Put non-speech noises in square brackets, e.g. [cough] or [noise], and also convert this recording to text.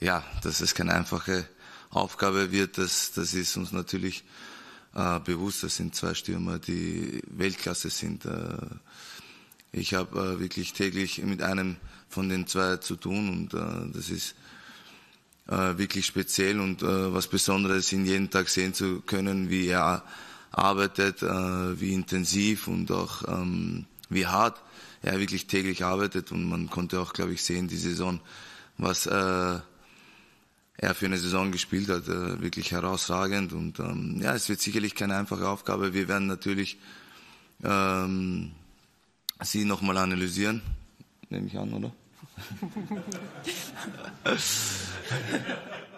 ja, dass es keine einfache Aufgabe wird, das, das ist uns natürlich äh, bewusst. Das sind zwei Stürmer, die Weltklasse sind. Äh, ich habe äh, wirklich täglich mit einem von den zwei zu tun und äh, das ist äh, wirklich speziell und äh, was Besonderes, ihn jeden Tag sehen zu können, wie er arbeitet, äh, wie intensiv und auch ähm, wie hart er wirklich täglich arbeitet und man konnte auch, glaube ich, sehen die Saison, was äh, er für eine Saison gespielt hat, äh, wirklich herausragend. Und ähm, ja, es wird sicherlich keine einfache Aufgabe. Wir werden natürlich ähm, sie nochmal analysieren. Nehme ich an, oder? [laughs]